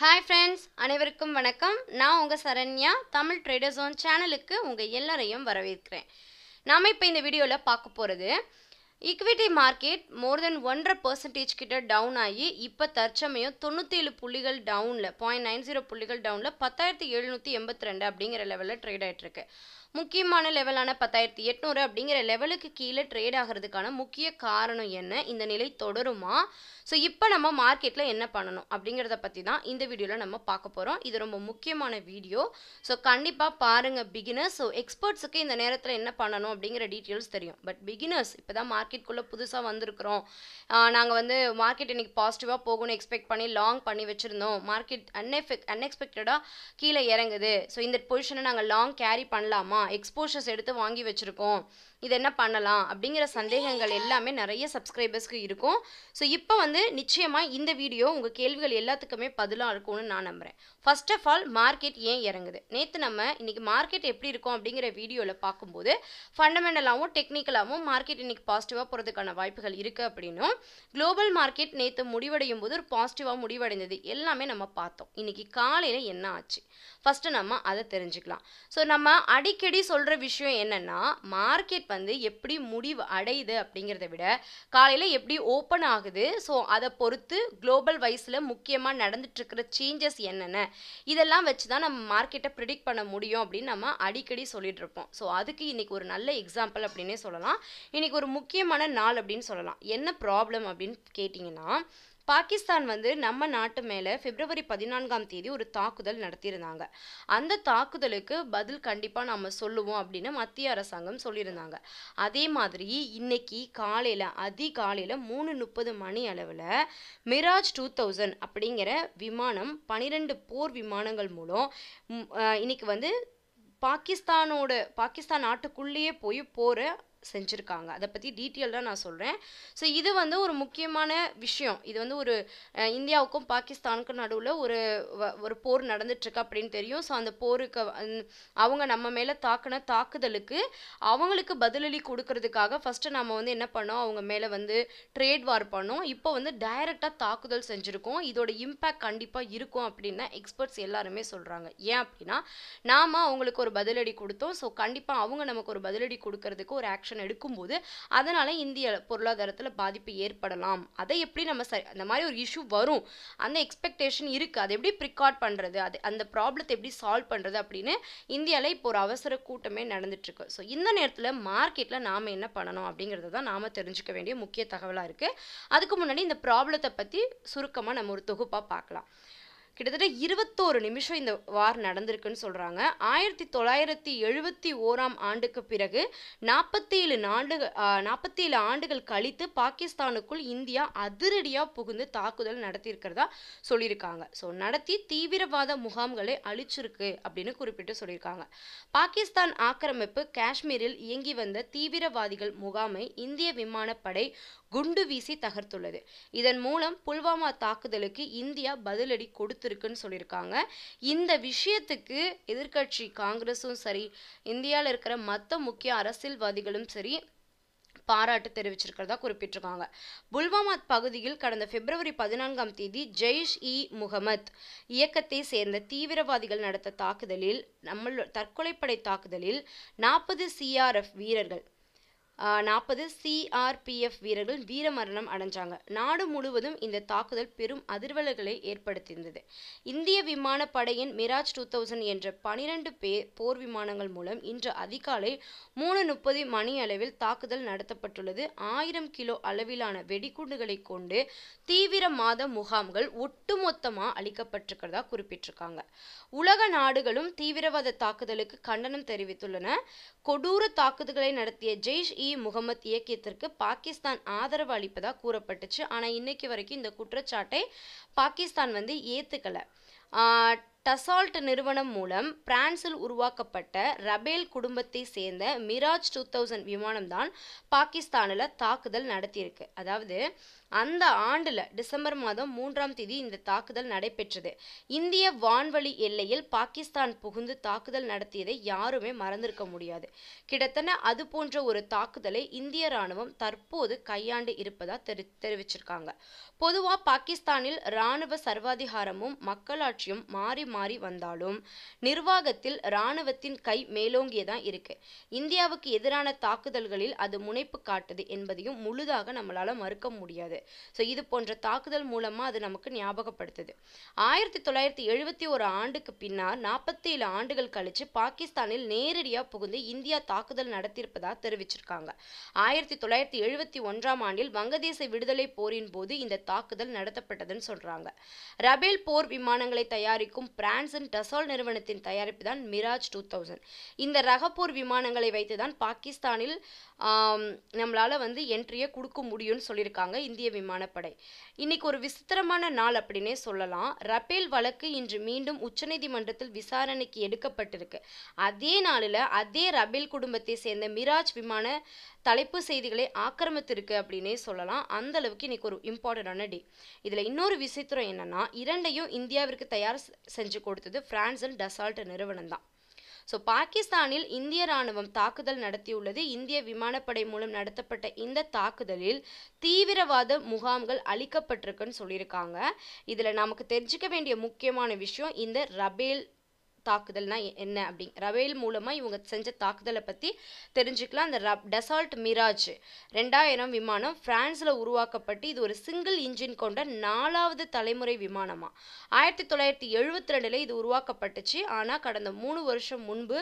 hi friends அனைவருக்கும் வணக்கம் நான் உங்கள் சரண்யா தமிழ் ட்ரேடர்ஸ் சேனலுக்கு உங்கள் எல்லாரையும் வரவேற்கிறேன் நாம் இப்போ இந்த வீடியோவில் பார்க்க போகிறது ஈக்விட்டி மார்க்கெட் மோர் தென் ஒன்றரை பர்சன்டேஜ் கிட்ட டவுன் ஆகி இப்போ தற்சமயம் தொண்ணூற்றேழு புள்ளிகள் டவுனில் பாயிண்ட் நைன் ஜீரோ புள்ளிகள் டவுனில் பத்தாயிரத்தி எழுநூற்றி எண்பத்தி ரெண்டு அப்படிங்கிற லெவலில் ட்ரேட் ஆகிட்டுருக்கு முக்கியமான லெவலான பத்தாயிரத்தி எட்நூறு அப்படிங்கிற லெவலுக்கு கீழே ட்ரேட் ஆகிறதுக்கான முக்கிய காரணம் என்ன இந்த நிலை தொடருமா ஸோ இப்போ நம்ம மார்க்கெட்டில் என்ன பண்ணணும் அப்படிங்கிறத பற்றி தான் இந்த வீடியோவில் நம்ம பார்க்க போகிறோம் இது ரொம்ப முக்கியமான வீடியோ ஸோ கண்டிப்பாக பாருங்கள் பிகினர்ஸ் ஸோ எக்ஸ்பர்ட்ஸுக்கு இந்த நேரத்தில் என்ன பண்ணணும் அப்படிங்கிற டீட்டெயில்ஸ் தெரியும் பட் பிகினர்ஸ் இப்போ தான் மார்க்கெட்குள்ளே புதுசாக வந்திருக்கிறோம் நாங்கள் வந்து மார்க்கெட் இன்றைக்கி பாசிட்டிவாக போகணும்னு எக்ஸ்பெக்ட் பண்ணி லாங் பண்ணி வச்சுருந்தோம் மார்க்கெட் அன்எஃபெக்ட் அன்எக்ஸ்பெக்டடாக கீழே இறங்குது ஸோ இந்த பொசிஷனை நாங்கள் லாங் கேரி பண்ணலாமா எக்ஸ்போஷர்ஸ் எடுத்து வாங்கி வச்சுருக்கோம் இது என்ன பண்ணலாம் அப்படிங்கிற சந்தேகங்கள் எல்லாமே நிறைய சப்ஸ்கிரைபர்ஸ்க்கு இருக்கும் ஸோ இப்போ வந்து நிச்சயமாக இந்த வீடியோ உங்கள் கேள்விகள் எல்லாத்துக்குமே பதிலாக இருக்கும்னு நான் நம்புகிறேன் ஃபர்ஸ்ட் ஆஃப் ஆல் மார்க்கெட் ஏன் இறங்குது நேற்று நம்ம இன்றைக்கி மார்க்கெட் எப்படி இருக்கும் அப்படிங்கிற வீடியோவில் பார்க்கும்போது ஃபண்டமெண்டலாகவும் டெக்னிக்கலாகவும் மார்க்கெட் இன்றைக்கி பாசிட்டிவாக போகிறதுக்கான வாய்ப்புகள் இருக்குது அப்படின்னும் குளோபல் மார்க்கெட் நேற்று முடிவடையும் போது ஒரு பாசிட்டிவாக முடிவடைந்தது எல்லாமே நம்ம பார்த்தோம் இன்றைக்கி காலையில் என்ன ஆச்சு ஃபஸ்ட்டு நம்ம அதை தெரிஞ்சுக்கலாம் ஸோ நம்ம அடிக்கடி சொல்கிற விஷயம் என்னென்னா மார்க்கெட் வந்து எப்படி முடிவு அடையுது அப்படிங்கிறத விட காலையில் எப்படி ஓப்பன் ஆகுது ஸோ அதை பொறுத்து குளோபல் வைஸில் முக்கியமாக நடந்துட்டுருக்கிற சேஞ்சஸ் என்னென்ன இதெல்லாம் வச்சு தான் நம்ம மார்க்கெட்டை ப்ரிடிக்ட் பண்ண முடியும் அப்படின்னு நம்ம அடிக்கடி சொல்லிகிட்ருப்போம் ஸோ அதுக்கு இன்றைக்கி ஒரு நல்ல எக்ஸாம்பிள் அப்படின்னே சொல்லலாம் இன்றைக்கி ஒரு முக்கியமான நாள் அப்படின்னு சொல்லலாம் என்ன ப்ராப்ளம் அப்படின்னு கேட்டிங்கன்னா பாகிஸ்தான் வந்து நம்ம நாட்டு மேலே பிப்ரவரி பதினான்காம் தேதி ஒரு தாக்குதல் நடத்தியிருந்தாங்க அந்த தாக்குதலுக்கு பதில் கண்டிப்பாக நம்ம சொல்லுவோம் அப்படின்னு மத்திய அரசாங்கம் சொல்லியிருந்தாங்க அதே மாதிரி இன்னைக்கு காலையில் அதிகாலையில் மூணு முப்பது மணி அளவில் மிராஜ் டூ தௌசண்ட் அப்படிங்கிற விமானம் பனிரெண்டு போர் விமானங்கள் மூலம் இன்னைக்கு வந்து பாகிஸ்தானோட பாகிஸ்தான் நாட்டுக்குள்ளேயே போய் போகிற செஞ்சுருக்காங்க அதை பற்றி டீட்டெயில்டாக நான் சொல்கிறேன் ஸோ இது வந்து ஒரு முக்கியமான விஷயம் இது வந்து ஒரு இந்தியாவுக்கும் பாகிஸ்தானுக்கும் நடுவில் ஒரு ஒரு போர் நடந்துட்டுருக்கு அப்படின்னு தெரியும் ஸோ அந்த போருக்கு அவங்க நம்ம மேலே தாக்கின தாக்குதலுக்கு அவங்களுக்கு பதிலளி கொடுக்கறதுக்காக ஃபஸ்ட்டு நம்ம வந்து என்ன பண்ணோம் அவங்க மேலே வந்து ட்ரேட் வார் பண்ணோம் இப்போ வந்து டைரெக்டாக தாக்குதல் செஞ்சுருக்கோம் இதோட இம்பேக்ட் கண்டிப்பாக இருக்கும் அப்படின்னு எக்ஸ்பர்ட்ஸ் எல்லாருமே சொல்கிறாங்க ஏன் அப்படின்னா நாம் அவங்களுக்கு ஒரு பதிலடி கொடுத்தோம் ஸோ கண்டிப்பாக அவங்க நமக்கு ஒரு பதிலடி கொடுக்கறதுக்கு ஒரு ஆக்ஷன் ஆக்ஷன் எடுக்கும்போது அதனால் இந்திய பொருளாதாரத்தில் பாதிப்பு ஏற்படலாம் அதை எப்படி நம்ம சரி அந்த மாதிரி ஒரு இஷ்யூ வரும் அந்த எக்ஸ்பெக்டேஷன் இருக்குது அதை எப்படி ப்ரிகார்ட் பண்ணுறது அது அந்த ப்ராப்ளத்தை எப்படி சால்வ் பண்ணுறது அப்படின்னு இந்தியாவில் இப்போ ஒரு அவசர கூட்டமே நடந்துட்டுருக்கு ஸோ இந்த நேரத்தில் மார்க்கெட்டில் நாம் என்ன பண்ணணும் அப்படிங்கிறது தான் நாம் தெரிஞ்சுக்க வேண்டிய முக்கிய தகவலாக இருக்குது அதுக்கு முன்னாடி இந்த ப்ராப்ளத்தை பற்றி சுருக்கமாக நம்ம ஒரு தொகுப்பாக பார்க்கலாம் கிட்டத்தட்ட இருபத்தோரு நிமிஷம் இந்த வார் நடந்திருக்குன்னு சொல்கிறாங்க ஆயிரத்தி தொள்ளாயிரத்தி எழுபத்தி ஓராம் ஆண்டுக்கு பிறகு நாற்பத்தி ஏழு ஆண்டு நாற்பத்தி ஏழு ஆண்டுகள் கழித்து பாகிஸ்தானுக்குள் இந்தியா அதிரடியாக புகுந்து தாக்குதல் நடத்தியிருக்கிறதா சொல்லியிருக்காங்க ஸோ நடத்தி தீவிரவாத முகாம்களை அழிச்சிருக்கு அப்படின்னு குறிப்பிட்டு சொல்லியிருக்காங்க பாகிஸ்தான் ஆக்கிரமிப்பு காஷ்மீரில் இயங்கி வந்த தீவிரவாதிகள் முகாமை இந்திய விமானப்படை குண்டு வீசி தகர்த்துள்ளது இதன் மூலம் புல்வாமா தாக்குதலுக்கு இந்தியா பதிலடி கொடுத்து கொடுத்துருக்குன்னு சொல்லியிருக்காங்க இந்த விஷயத்துக்கு எதிர்கட்சி காங்கிரஸும் சரி இந்தியாவில் இருக்கிற மற்ற முக்கிய அரசியல்வாதிகளும் சரி பாராட்டு தெரிவிச்சிருக்கிறதா குறிப்பிட்டிருக்காங்க புல்வாமாத் பகுதியில் கடந்த பிப்ரவரி பதினான்காம் தேதி ஜெய்ஷ் இ முகமத் இயக்கத்தை சேர்ந்த தீவிரவாதிகள் நடத்த தாக்குதலில் நம்ம தற்கொலைப்படை தாக்குதலில் நாற்பது சிஆர்எஃப் வீரர்கள் நாற்பது சிஆர்பிஎஃப் வீரர்கள் வீரமரணம் அடைஞ்சாங்க நாடு முழுவதும் இந்த தாக்குதல் பெரும் அதிர்வலைகளை ஏற்படுத்தியிருந்தது இந்திய விமானப்படையின் மிராஜ் டூ தௌசண்ட் என்ற பனிரெண்டு பேர் போர் விமானங்கள் மூலம் இன்று அதிகாலை மூணு முப்பது மணி அளவில் தாக்குதல் நடத்தப்பட்டுள்ளது ஆயிரம் கிலோ அளவிலான வெடிகுண்டுகளை கொண்டு தீவிர மாத முகாம்கள் ஒட்டுமொத்தமாக அளிக்கப்பட்டிருக்கிறதா குறிப்பிட்டிருக்காங்க உலக நாடுகளும் தீவிரவாத தாக்குதலுக்கு கண்டனம் தெரிவித்துள்ளன கொடூர தாக்குதல்களை நடத்திய ஜெய்ஷ் இ முகமத் இயக்கியத்திற்கு பாகிஸ்தான் ஆதரவு அளிப்பதாக கூறப்பட்டுச்சு ஆனால் இன்னைக்கு வரைக்கும் இந்த குற்றச்சாட்டை பாகிஸ்தான் வந்து ஏற்றுக்கலை டசால்ட் நிறுவனம் மூலம் பிரான்சில் உருவாக்கப்பட்ட ரபேல் குடும்பத்தை சேர்ந்த மிராஜ் டூ தௌசண்ட் விமானம் தான் பாகிஸ்தானில் தாக்குதல் நடத்தியிருக்கு அதாவது அந்த ஆண்டில் டிசம்பர் மாதம் மூன்றாம் தேதி இந்த தாக்குதல் நடைபெற்றது இந்திய வான்வழி எல்லையில் பாகிஸ்தான் புகுந்து தாக்குதல் நடத்தியதை யாருமே மறந்திருக்க முடியாது கிட்டத்தட்ட அது போன்ற ஒரு தாக்குதலை இந்திய ராணுவம் தற்போது கையாண்டு இருப்பதாக தெரி தெரிவிச்சிருக்காங்க பொதுவாக பாகிஸ்தானில் ராணுவ சர்வாதிகாரமும் மக்களாட்சியும் மாறி மாறி வந்தாலும் நிர்வாகத்தில் இராணுவத்தின் கை மேலோங்கியதான் இருக்கு இந்தியாவுக்கு எதிரான தாக்குதல்களில் அது முனைப்பு காட்டுது என்பதையும் முழுதாக நம்மளால மறுக்க முடியாது ஸோ இது போன்ற தாக்குதல் மூலமா அது நமக்கு ஞாபகப்படுத்துது ஆயிரத்தி தொள்ளாயிரத்தி எழுபத்தி ஒரு ஆண்டுக்கு பின்னால் நாற்பத்தி ஏழு ஆண்டுகள் கழிச்சு பாகிஸ்தானில் நேரடியாக புகுந்து இந்தியா தாக்குதல் நடத்தியிருப்பதாக தெரிவிச்சிருக்காங்க ஆயிரத்தி தொள்ளாயிரத்தி எழுபத்தி ஒன்றாம் ஆண்டில் வங்கதேச விடுதலை போரின் போது இந்த தாக்குதல் நடத்தப்பட்டதுன்னு சொல்றாங்க ரபேல் போர் விமானங்களை தயாரிக்கும் பிரான்சன் டசால் நிறுவனத்தின் தயாரிப்பு தான் மிராஜ் டூ தௌசண்ட் இந்த ரகப்போர் விமானங்களை வைத்து தான் பாகிஸ்தானில் நம்மளால் வந்து என்ட்ரியை கொடுக்க முடியும்னு சொல்லியிருக்காங்க இந்திய விமானப்படை இன்னைக்கு ஒரு விசித்திரமான நாள் அப்படின்னே சொல்லலாம் ரபேல் வழக்கு இன்று மீண்டும் உச்சநீதிமன்றத்தில் விசாரணைக்கு எடுக்கப்பட்டிருக்கு அதே நாளில் அதே ரபேல் குடும்பத்தை சேர்ந்த மிராஜ் விமான தலைப்பு செய்திகளை ஆக்கிரமித்திருக்கு அப்படின்னே சொல்லலாம் அந்த அளவுக்கு இன்றைக்கி ஒரு இம்பார்ட்டண்டான டே இதில் இன்னொரு விசித்திரம் என்னென்னா இரண்டையும் இந்தியாவிற்கு தயார் செஞ்சு கொடுத்தது ஃப்ரான்ஸ் அண்ட் டசால்ட் நிறுவனம் தான் ஸோ பாகிஸ்தானில் இந்திய ராணுவம் தாக்குதல் நடத்தியுள்ளது இந்திய விமானப்படை மூலம் நடத்தப்பட்ட இந்த தாக்குதலில் தீவிரவாத முகாம்கள் அளிக்கப்பட்டிருக்குன்னு சொல்லியிருக்காங்க இதில் நமக்கு தெரிஞ்சுக்க வேண்டிய முக்கியமான விஷயம் இந்த ரபேல் தாக்குதல்னா என்ன அப்படி ரவேல் மூலமாக இவங்க செஞ்ச தாக்குதலை பற்றி தெரிஞ்சுக்கலாம் அந்த ரப் டெசால்ட் மிராஜ் ரெண்டாயிரம் விமானம் ஃப்ரான்ஸில் உருவாக்கப்பட்டு இது ஒரு சிங்கிள் இன்ஜின் கொண்ட நாலாவது தலைமுறை விமானமாக ஆயிரத்தி தொள்ளாயிரத்தி எழுபத்தி ரெண்டில் இது உருவாக்கப்பட்டுச்சு ஆனால் கடந்த மூணு வருஷம் முன்பு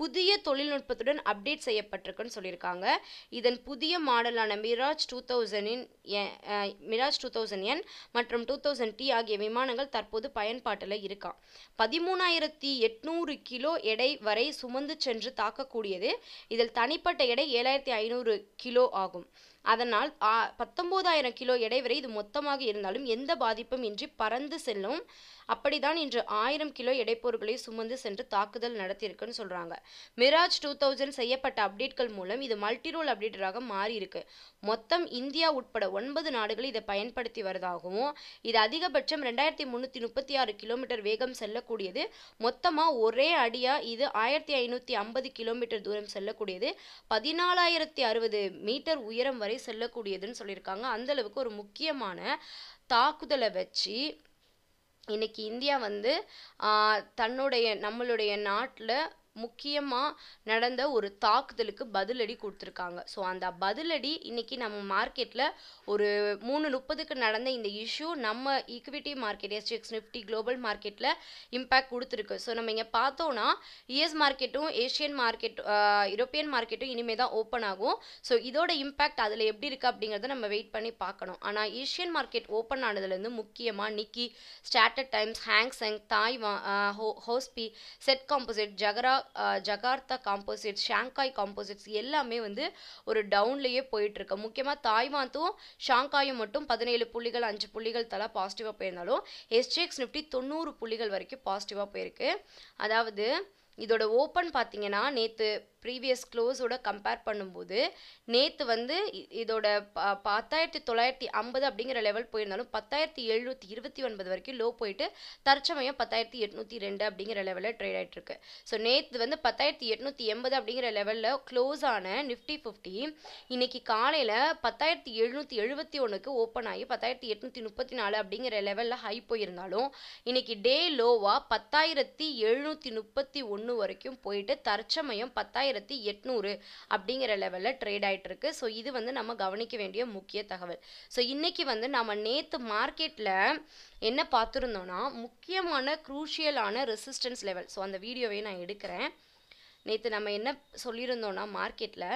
புதிய தொழில்நுட்பத்துடன் அப்டேட் செய்யப்பட்டிருக்குன்னு சொல்லியிருக்காங்க இதன் புதிய மாடலான மிராஜ் டூ தௌசண்டின் மிராஜ் டூ தௌசண்ட் என் மற்றும் டூ தௌசண்ட் டி ஆகிய விமானங்கள் தற்போது பயன்பாட்டில் இருக்கான் பதிமூணாயிரத்தி எட்நூறு கிலோ எடை வரை சுமந்து சென்று தாக்கக்கூடியது இதில் தனிப்பட்ட எடை ஏழாயிரத்தி ஐநூறு கிலோ ஆகும் அதனால் பத்தொம்போதாயிரம் கிலோ எடை வரை இது மொத்தமாக இருந்தாலும் எந்த பாதிப்பும் இன்றி பறந்து செல்லும் அப்படிதான் இன்று ஆயிரம் கிலோ எடைப்பொருட்களை சுமந்து சென்று தாக்குதல் நடத்தியிருக்குன்னு சொல்கிறாங்க மிராஜ் டூ தௌசண்ட் செய்யப்பட்ட அப்டேட்கள் மூலம் இது மல்டி ரோல் அப்டேட்டராக மாறியிருக்கு மொத்தம் இந்தியா உட்பட ஒன்பது நாடுகள் இதை பயன்படுத்தி வருவதாகவும் இது அதிகபட்சம் ரெண்டாயிரத்தி முந்நூற்றி முப்பத்தி ஆறு கிலோமீட்டர் வேகம் செல்லக்கூடியது மொத்தமாக ஒரே அடியாக இது ஆயிரத்தி ஐநூற்றி ஐம்பது கிலோமீட்டர் தூரம் செல்லக்கூடியது பதினாலாயிரத்தி அறுபது மீட்டர் உயரம் வரை வரை செல்லக்கூடியதுன்னு சொல்லியிருக்காங்க அந்த அளவுக்கு ஒரு முக்கியமான தாக்குதலை வச்சு இன்னைக்கு இந்தியா வந்து தன்னுடைய நம்மளுடைய நாட்டில் முக்கியமாக நடந்த ஒரு தாக்குதலுக்கு பதிலடி கொடுத்துருக்காங்க ஸோ அந்த பதிலடி இன்றைக்கி நம்ம மார்க்கெட்டில் ஒரு மூணு முப்பதுக்கு நடந்த இந்த இஷ்யூ நம்ம equity market SGX Nifty global மார்க்கெட்டில் இம்பேக்ட் கொடுத்துருக்கு ஸோ நம்ம இங்கே பார்த்தோன்னா இஎஸ் மார்க்கெட்டும் ஏஷியன் மார்க்கெட் யூரோப்பியன் மார்க்கெட்டும் இனிமேல் தான் ஓப்பன் ஆகும் ஸோ இதோட இம்பேக்ட் அதில் எப்படி இருக்குது அப்படிங்கிறத நம்ம வெயிட் பண்ணி பார்க்கணும் ஆனால் ஏஷியன் மார்க்கெட் ஓப்பன் ஆனதுலேருந்து முக்கியமாக நிக்கி ஸ்டாட்டட் Times Hang Seng Taiwan Kospi SET composite ஜகரா ஜகார்த்தா காம்போசிட்ஸ் ஷாங்காய் காம்போசிட்ஸ் எல்லாமே வந்து ஒரு டவுன்லேயே போயிட்டுருக்கு முக்கியமாக தாய்வாந்தும் ஷாங்காயும் மட்டும் பதினேழு புள்ளிகள் அஞ்சு புள்ளிகள் தல பாசிட்டிவாக போயிருந்தாலும் எஸ்ஜிஎக்ஸ் நிஃப்டி தொண்ணூறு புள்ளிகள் வரைக்கும் பாசிட்டிவாக போயிருக்கு அதாவது இதோட ஓப்பன் பார்த்தீங்கன்னா நேற்று ப்ரீவியஸ் க்ளோஸோட கம்பேர் பண்ணும்போது நேற்று வந்து இதோட பத்தாயிரத்தி தொள்ளாயிரத்தி ஐம்பது அப்படிங்கிற லெவல் போயிருந்தாலும் பத்தாயிரத்தி எழுநூற்றி இருபத்தி ஒன்பது வரைக்கும் லோ போயிட்டு தற்சமயம் பத்தாயிரத்தி எட்நூற்றி ரெண்டு அப்படிங்கிற லெவலில் ட்ரேட் ஆகிட்டு இருக்கு ஸோ நேற்று வந்து பத்தாயிரத்தி எட்நூற்றி எண்பது அப்படிங்கிற லெவலில் க்ளோஸ் ஆன நிஃப்டி ஃபிஃப்டி இன்னைக்கு காலையில் பத்தாயிரத்தி எழுநூற்றி எழுபத்தி ஒன்றுக்கு ஓப்பன் ஆகி பத்தாயிரத்தி எட்நூற்றி முப்பத்தி நாலு அப்படிங்கிற லெவலில் ஹை போயிருந்தாலும் இன்னைக்கு டே லோவாக பத்தாயிரத்தி எழுநூற்றி முப்பத்தி ஒன்று வரைக்கும் போயிட்டு தற்சமயம் பத்தாயிரத்தி ஆயிரத்தி எட்நூறு அப்படிங்கிற லெவலில் ட்ரேட் ஆகிட்டு இருக்கு ஸோ இது வந்து நம்ம கவனிக்க வேண்டிய முக்கிய தகவல் ஸோ இன்றைக்கி வந்து நம்ம நேற்று மார்க்கெட்டில் என்ன பார்த்துருந்தோன்னா முக்கியமான க்ரூஷியலான ரெசிஸ்டன்ஸ் லெவல் ஸோ அந்த வீடியோவை நான் எடுக்கிறேன் நேற்று நம்ம என்ன சொல்லியிருந்தோன்னா மார்க்கெட்டில்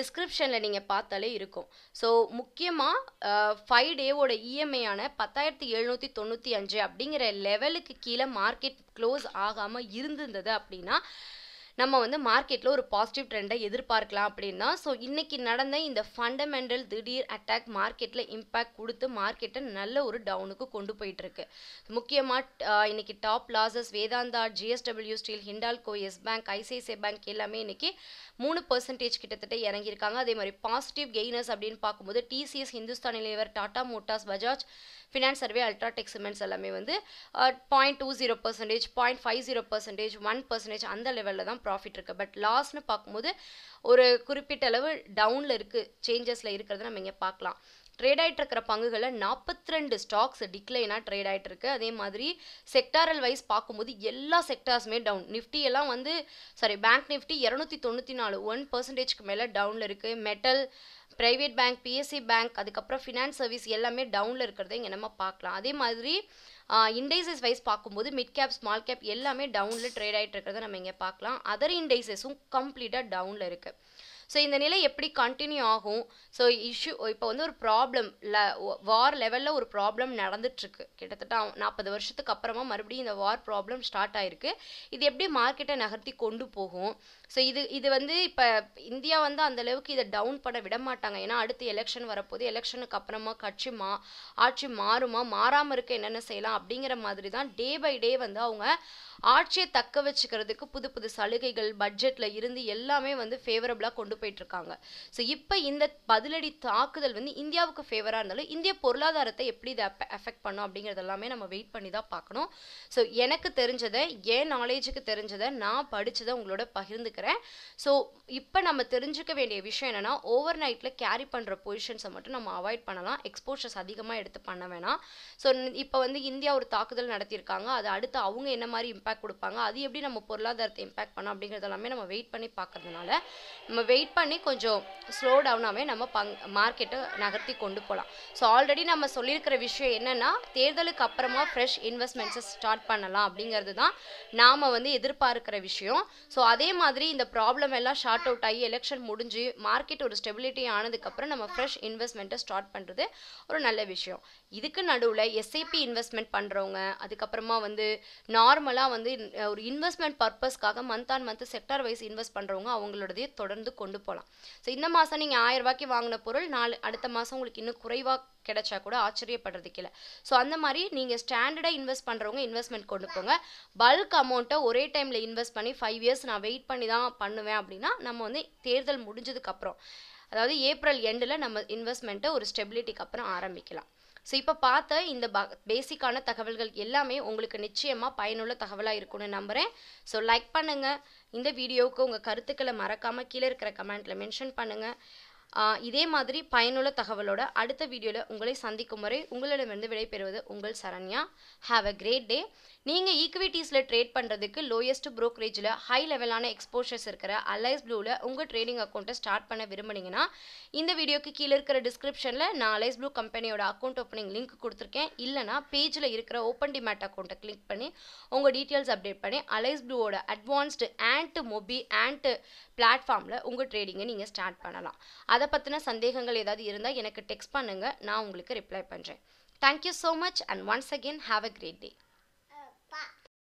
டிஸ்கிரிப்ஷனில் நீங்கள் பார்த்தாலே இருக்கும் ஸோ முக்கியமாக ஃபைவ் டேவோட இஎம்ஐயான e பத்தாயிரத்தி எழுநூற்றி தொண்ணூற்றி அஞ்சு அப்படிங்கிற லெவலுக்கு கீழே மார்க்கெட் க்ளோஸ் ஆகாமல் இருந்திருந்தது அப்படின்னா நம்ம வந்து மார்க்கெட்டில் ஒரு பாசிட்டிவ் ட்ரெண்டை எதிர்பார்க்கலாம் அப்படின்னா ஸோ இன்றைக்கி நடந்த இந்த ஃபண்டமெண்டல் திடீர் அட்டாக் மார்க்கெட்டில் இம்பேக்ட் கொடுத்து மார்க்கெட்டை நல்ல ஒரு டவுனுக்கு கொண்டு போயிட்டுருக்கு முக்கியமாக இன்றைக்கி top losses Vedanta JSW steel Hindalco Yes bank ICICI bank எல்லாமே இன்றைக்கி மூணு பர்சன்டேஜ் கிட்டத்தட்ட இறங்கியிருக்காங்க அதே மாதிரி பாசிட்டிவ் கெய்னர்ஸ் அப்படின்னு பார்க்கும்போது TCS Hindustan Unilever Tata Motors Bajaj Finserv UltraTech cements எல்லாமே வந்து point two zero percentage point five zero percentage one percentage அந்த லெவலில் தான் ப்ராஃபிட் இருக்குது பட் லாஸ்ட்னு பார்க்கும்போது ஒரு குறிப்பிட்ட அளவு டவுனில் இருக்குது சேஞ்சஸில் இருக்கிறத நம்ம இங்கே பார்க்கலாம் ட்ரேட் ஆகிட்டு இருக்கிற பங்குகளை நாற்பத்தி ரெண்டு ஸ்டாக்ஸ் டிக்ளைனாக ட்ரேட் ஆகிட்டு இருக்கு அதே மாதிரி செக்டாரல் வைஸ் பார்க்கும்போது எல்லா செக்டார்ஸுமே டவுன் நிஃப்டி எல்லாம் வந்து சாரி பேங்க் நிஃப்டி இரநூத்தி தொண்ணூற்றி நாலு ஒன் பர்சன்டேஜ்க்கு மேலே டவுனில் இருக்குது metal private bank PSU bank அதுக்கப்புறம் ஃபினான்ஸ் சர்வீஸ் எல்லாமே டவுனில் இருக்கிறத இங்கே நம்ம பார்க்கலாம் அதே மாதிரி இண்டைசஸ் வைஸ் பார்க்கும்போது மிட் கேப் ஸ்மால் கேப் எல்லாமே டவுனில் ட்ரேட் ஆகிட்டு இருக்கிறத நம்ம இங்கே பார்க்கலாம் அதர் இண்டைசஸும் கம்ப்ளீட்டாக டவுனில் இருக்குது ஸோ இந்த நிலை எப்படி கண்டினியூ ஆகும் ஸோ இஷ்யூ இப்போ வந்து ஒரு ப்ராப்ளம் ல வார் லெவலில் ஒரு ப்ராப்ளம் நடந்துட்டுருக்கு கிட்டத்தட்ட நாற்பது வருஷத்துக்கு அப்புறமா மறுபடியும் இந்த வார் ப்ராப்ளம் ஸ்டார்ட் ஆகிருக்கு இது எப்படி மார்க்கெட்டை நகர்த்தி கொண்டு போகும் ஸோ இது இது வந்து இப்போ இந்தியா வந்து அந்தளவுக்கு இதை டவுன் பண்ண விட மாட்டாங்க ஏன்னா அடுத்து எலெக்ஷன் வரப்போது எலெக்ஷனுக்கு அப்புறமா கட்சி மா ஆட்சி மாறுமா மாறாமல் இருக்க என்னென்ன செய்யலாம் அப்படிங்கிற மாதிரி தான் டே பை டே வந்து அவங்க ஆட்சியை தக்க வச்சுக்கிறதுக்கு புது புது சலுகைகள் பட்ஜெட்டில் இருந்து எல்லாமே வந்து ஃபேவரபுளாக கொண்டு போயிட்டுருக்காங்க ஸோ இப்போ இந்த பதிலடி தாக்குதல் வந்து இந்தியாவுக்கு ஃபேவராக இருந்தாலும் இந்திய பொருளாதாரத்தை எப்படி இதை அஃபெக்ட் பண்ணும் அப்படிங்கிறது எல்லாமே நம்ம வெயிட் பண்ணி தான் பார்க்கணும் ஸோ எனக்கு தெரிஞ்சதை என் நாலேஜுக்கு தெரிஞ்சதை நான் படித்ததை உங்களோட பகிர்ந்துக்கிறேன் ஸோ இப்போ நம்ம தெரிஞ்சுக்க வேண்டிய விஷயம் என்னென்னா ஓவர் நைட்டில் கேரி பண்ணுற பொசிஷன்ஸை மட்டும் நம்ம அவாய்ட் பண்ணலாம் எக்ஸ்போஷர்ஸ் அதிகமாக எடுத்து பண்ண வேணாம் ஸோ இப்போ வந்து இந்தியா ஒரு தாக்குதல் நடத்தியிருக்காங்க அது அடுத்து அவங்க என்ன மாதிரி இம்பாக்ட் இம்பேக்ட் கொடுப்பாங்க அது எப்படி நம்ம பொருளாதாரத்தை இம்பேக்ட் பண்ணோம் அப்படிங்கிறது எல்லாமே நம்ம வெயிட் பண்ணி பார்க்கறதுனால நம்ம வெயிட் பண்ணி கொஞ்சம் ஸ்லோ டவுனாகவே நம்ம பங் மார்க்கெட்டை நகர்த்தி கொண்டு போகலாம் ஸோ ஆல்ரெடி நம்ம சொல்லியிருக்கிற விஷயம் என்னென்னா தேர்தலுக்கு அப்புறமா ஃப்ரெஷ் இன்வெஸ்ட்மெண்ட்ஸை ஸ்டார்ட் பண்ணலாம் அப்படிங்கிறது தான் நாம் வந்து எதிர்பார்க்கிற விஷயம் ஸோ அதே மாதிரி இந்த ப்ராப்ளம் எல்லாம் ஷார்ட் அவுட் ஆகி எலெக்ஷன் முடிஞ்சு மார்க்கெட் ஒரு ஸ்டெபிலிட்டி ஆனதுக்கப்புறம் நம்ம ஃப்ரெஷ் இன்வெஸ்ட்மெண்ட்டை ஸ்டார்ட் பண்ணுறது ஒரு நல்ல விஷயம் இதுக்கு நடுவில் எஸ்ஐபி இன்வெஸ்ட்மெண்ட் பண்ணுறவங்க அதுக்கப்புறமா வந்து நார்மலாக வந்து வந்து ஒரு இன்வெஸ்ட்மெண்ட் பர்பஸ்க்காக month on month sector wise invest பண்ணுறவங்க அவங்களோடதே தொடர்ந்து கொண்டு போகலாம் ஸோ இந்த மாதம் நீங்கள் ஆயிரம் ரூபாய்க்கு வாங்கின பொருள் நாலு அடுத்த மாதம் உங்களுக்கு இன்னும் குறைவாக கிடைச்சா கூட ஆச்சரியப்படுறதுக்கு இல்லை ஸோ அந்த மாதிரி நீங்கள் ஸ்டாண்டர்டாக இன்வெஸ்ட் பண்ணுறவங்க இன்வெஸ்ட்மெண்ட் கொண்டு போங்க பல்க் அமௌண்ட்டை ஒரே டைமில் இன்வெஸ்ட் பண்ணி ஃபைவ் இயர்ஸ் நான் வெயிட் பண்ணி தான் பண்ணுவேன் அப்படின்னா நம்ம வந்து தேர்தல் முடிஞ்சதுக்கப்புறம் அதாவது ஏப்ரல் எண்டில் நம்ம இன்வெஸ்ட்மெண்ட்டை ஒரு ஸ்டெபிலிட்டிக்கு அப்புறம் ஆரம்பிக்கலாம் ஸோ இப்போ பார்த்த இந்த ப பேசிக்கான தகவல்கள் எல்லாமே உங்களுக்கு நிச்சயமாக பயனுள்ள தகவலாக இருக்கும்னு நம்புகிறேன் ஸோ லைக் பண்ணுங்கள் இந்த வீடியோவுக்கு உங்கள் கருத்துக்களை மறக்காமல் கீழே இருக்கிற கமெண்ட்டில் மென்ஷன் பண்ணுங்கள் இதே மாதிரி பயனுள்ள தகவலோட அடுத்த வீடியோவில் உங்களை சந்திக்கும் வரை உங்களிடமிருந்து விடைபெறுவது உங்கள் Saranya have a great day நீங்கள் ஈக்குவிட்டிஸில் ட்ரேட் பண்ணுறதுக்கு லோயஸ்ட் ப்ரோக்கரேஜில் ஹை லெவலான எக்ஸ்போஷர்ஸ் இருக்கிற அலைஸ் ப்ளூவில் உங்கள் ட்ரேடிங் அக்கௌண்ட்டை ஸ்டார்ட் பண்ண விரும்புனீங்கன்னா இந்த வீடியோக்கு கீழே இருக்கிற டிஸ்கிரிப்ஷனில் நான் அலைஸ் ப்ளூ கம்பெனியோட அக்கௌண்ட் ஓப்பனிங் லிங்க் கொடுத்துருக்கேன் இல்லைனா பேஜில் இருக்கிற ஓப்பன் டிமேட் அக்கௌண்ட்டை கிளிக் பண்ணி உங்கள் டீட்டெயில்ஸ் அப்டேட் பண்ணி அலைஸ் ப்ளூவோட அட்வான்ஸ்டு ஆண்ட் மொபி ஆண்ட் பிளாட்ஃபார்மில் உங்கள் ட்ரேடிங்கை நீங்கள் ஸ்டார்ட் பண்ணலாம் அதை பற்றின சந்தேகங்கள் ஏதாவது இருந்தால் எனக்கு டெக்ஸ்ட் பண்ணுங்கள் நான் உங்களுக்கு ரிப்ளை பண்ணுறேன் thank you so much and once again have a great day